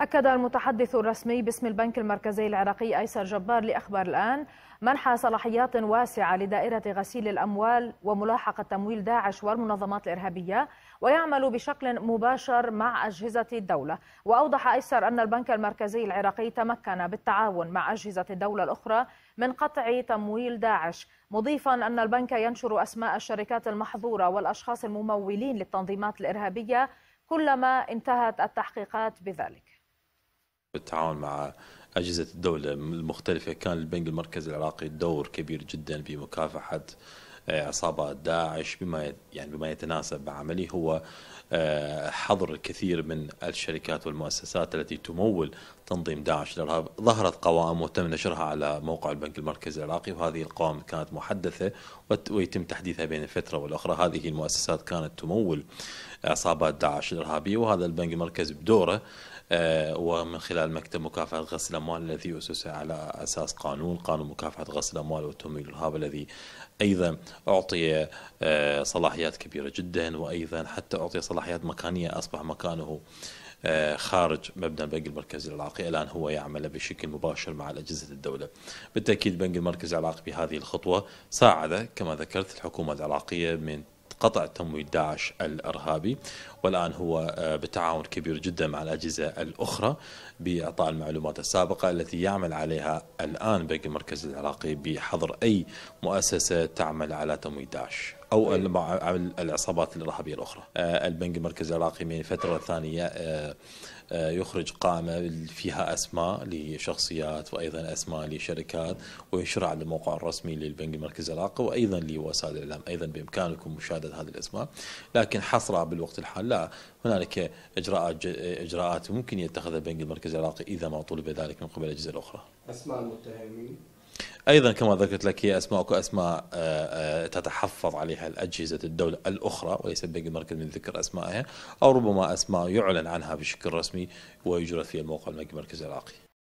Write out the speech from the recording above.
أكد المتحدث الرسمي باسم البنك المركزي العراقي أيسر جبار لأخبار الآن منح صلاحيات واسعة لدائرة غسيل الأموال وملاحقة تمويل داعش والمنظمات الإرهابية ويعمل بشكل مباشر مع أجهزة الدولة وأوضح أيسر أن البنك المركزي العراقي تمكن بالتعاون مع أجهزة الدولة الأخرى من قطع تمويل داعش مضيفا أن البنك ينشر أسماء الشركات المحظورة والأشخاص الممولين للتنظيمات الإرهابية كلما انتهت التحقيقات بذلك بالتعاون مع أجهزة الدولة المختلفة كان البنك المركزي العراقي دور كبير جدا في مكافحة آه، عصابات داعش بما يعني بما يتناسب مع عملي هو آه، حظر الكثير من الشركات والمؤسسات التي تمول تنظيم داعش الارهاب ظهرت قوائم وتم نشرها على موقع البنك المركزي العراقي وهذه القوائم كانت محدثه ويتم تحديثها بين الفتره والاخرى هذه المؤسسات كانت تمول عصابات داعش الارهابيه وهذا البنك المركزي بدوره آه، ومن خلال مكتب مكافحة غسل الأموال الذي أسس على أساس قانون قانون مكافحة غسل الأموال والتمويل الإرهاب الذي أيضا أعطي آه، صلاحيات كبيرة جدا وأيضا حتى أعطي صلاحيات مكانية أصبح مكانه آه، خارج مبنى البنك المركزي العراقي الآن هو يعمل بشكل مباشر مع أجهزة الدولة بالتأكيد البنك المركزي العراقي بهذه الخطوة ساعد كما ذكرت الحكومة العراقية من قطع تمويل داعش الارهابي والان هو آه، بتعاون كبير جدا مع الاجهزه الاخرى باعطاء المعلومات السابقه التي يعمل عليها الان بنك المركز العراقي بحظر اي مؤسسه تعمل على تمويل داعش او مع إيه. العصابات الارهابيه الاخرى. آه، البنك المركزي العراقي من فتره ثانيه آه، آه، يخرج قائمة فيها أسماء لشخصيات وأيضا أسماء لشركات وينشرها على الموقع الرسمي للبنك المركزي العراقي وأيضا لوسائل الإعلام أيضا بإمكانكم مشاهدة هذه الأسماء لكن حصرها بالوقت الحالي لا هنالك إجراءات إجراءات ممكن يتخذها البنك المركزي العراقي إذا ما طلب ذلك من قبل الأجهزة الأخرى أسماء المتهمين ايضا كما ذكرت لك هي اسماء اسماء آه، آه، تتحفظ عليها الاجهزه الدوله الاخرى وليس بقي المركزي من ذكر اسمائها او ربما اسماء يعلن عنها بشكل رسمي ويجرى في الموقع الملكي المركز العراقي